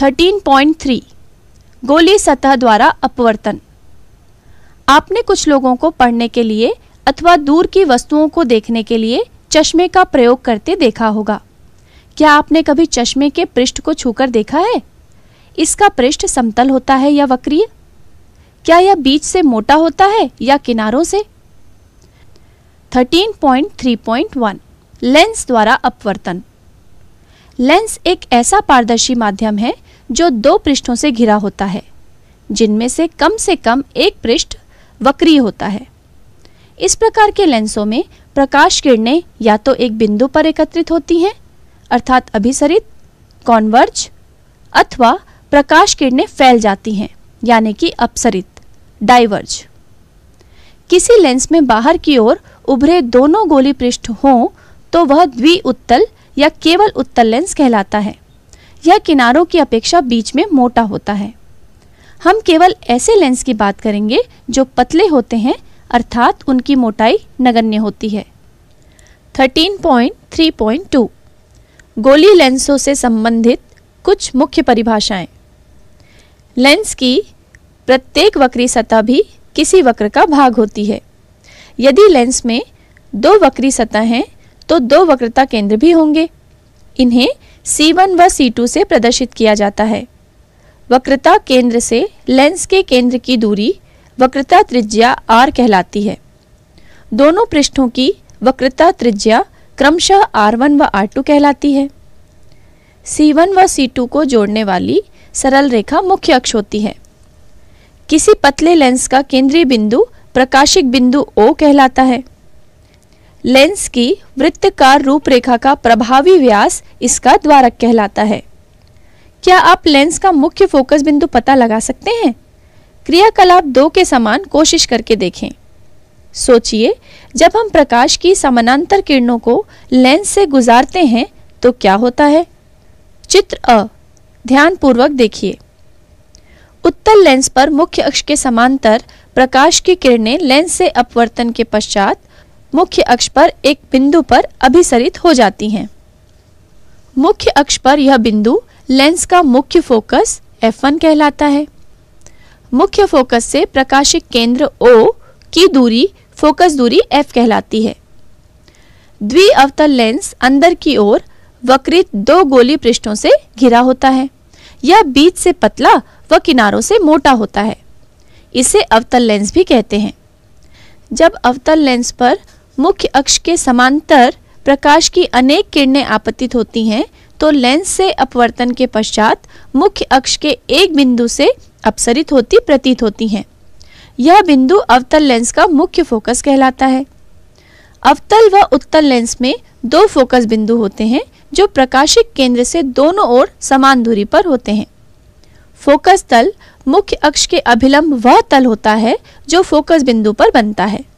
13.3 गोली सतह द्वारा अपवर्तन आपने कुछ लोगों को पढ़ने के लिए अथवा दूर की वस्तुओं को देखने के लिए चश्मे का प्रयोग करते देखा होगा क्या आपने कभी चश्मे के पृष्ठ को छूकर देखा है इसका पृष्ठ समतल होता है या वक्रीय क्या यह बीच से मोटा होता है या किनारों से 13.3.1 लेंस द्वारा अपवर्तन लेंस एक ऐसा पारदर्शी माध्यम है जो दो पृष्ठों से घिरा होता है जिनमें से कम से कम एक पृष्ठ वक्रीय होता है इस प्रकार के लेंसों में प्रकाश किरणें या तो एक बिंदु पर एकत्रित होती हैं अर्थात अभिसरित कॉन्वर्ज अथवा प्रकाश किरणें फैल जाती हैं यानी कि अपसरित डाइवर्ज किसी लेंस में बाहर की ओर उभरे दोनों गोली पृष्ठ हों तो वह द्वि उत्तल या केवल उत्तल लेंस कहलाता है यह किनारों की अपेक्षा बीच में मोटा होता है हम केवल ऐसे लेंस की बात करेंगे जो पतले होते हैं अर्थात उनकी मोटाई नगण्य होती है 13.3.2 गोली लेंसों से संबंधित कुछ मुख्य परिभाषाएं लेंस की प्रत्येक वक्री सतह भी किसी वक्र का भाग होती है यदि लेंस में दो वक्री सतह हैं तो दो वक्रता केंद्र भी होंगे इन्हें C1 व C2 से प्रदर्शित किया जाता है वक्रता केंद्र से लेंस के केंद्र की दूरी वक्रता त्रिज्या R कहलाती है दोनों पृष्ठों की वक्रता त्रिज्या क्रमशः R1 व R2 कहलाती है C1 व C2 को जोड़ने वाली सरल रेखा मुख्य अक्ष होती है किसी पतले लेंस का केंद्रीय बिंदु प्रकाशिक बिंदु O कहलाता है लेंस की वृत्तकार रूपरेखा का प्रभावी व्यास इसका द्वारक कहलाता है क्या आप लेंस का मुख्य फोकस बिंदु पता लगा सकते हैं क्रियाकलाप दो के समान कोशिश करके देखें सोचिए जब हम प्रकाश की समानांतर किरणों को लेंस से गुजारते हैं तो क्या होता है चित्र अ ध्यान पूर्वक देखिए उत्तल लेंस पर मुख्य अक्ष के समांतर प्रकाश की किरणें लेंस से अपवर्तन के पश्चात मुख्य अक्ष पर एक बिंदु पर अभिसरित हो जाती हैं मुख्य अक्ष पर यह बिंदु लेंस का मुख्य फोकस F1 कहलाता है मुख्य फोकस से प्रकाशिक केंद्र O की दूरी फोकस दूरी F कहलाती है अवतल लेंस अंदर की ओर वक्रित दो गोली पृष्ठों से घिरा होता है यह बीच से पतला व किनारों से मोटा होता है इसे अवतल लेंस भी कहते हैं जब अवतल लेंस पर मुख्य अक्ष के समांतर प्रकाश की अनेक किरणें आपतित होती हैं तो लेंस से अपवर्तन के पश्चात मुख्य अक्ष के एक बिंदु से अपसरित होती प्रतीत होती हैं यह बिंदु अवतल लेंस का मुख्य फोकस कहलाता है अवतल व उत्तल लेंस में दो फोकस बिंदु होते हैं जो प्रकाशिक केंद्र से दोनों ओर समान दूरी पर होते हैं फोकस तल मुख्य अक्ष के अभिलंब वह तल होता है जो फोकस बिंदु पर बनता है